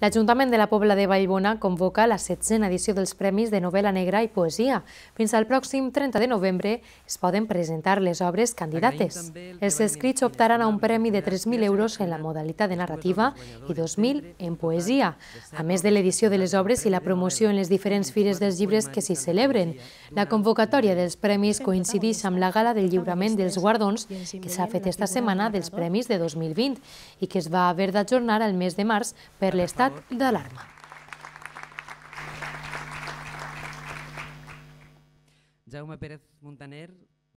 L'Ajuntament de la Pobla de Vallbona convoca la setzena edició dels Premis de Novel·la Negra i Poesia. Fins al pròxim 30 de novembre es poden presentar les obres candidates. Els escrits optaran a un premi de 3.000 euros en la modalitat de narrativa i 2.000 en poesia, a més de l'edició de les obres i la promoció en les diferents fires dels llibres que s'hi celebren. La convocatòria dels premis coincideix amb la gala del lliurament dels guardons que s'ha fet esta setmana dels premis de 2020 i que es va haver d'ajornar al mes de març per l'estat estat d'alarma. Jaume Pérez Montaner,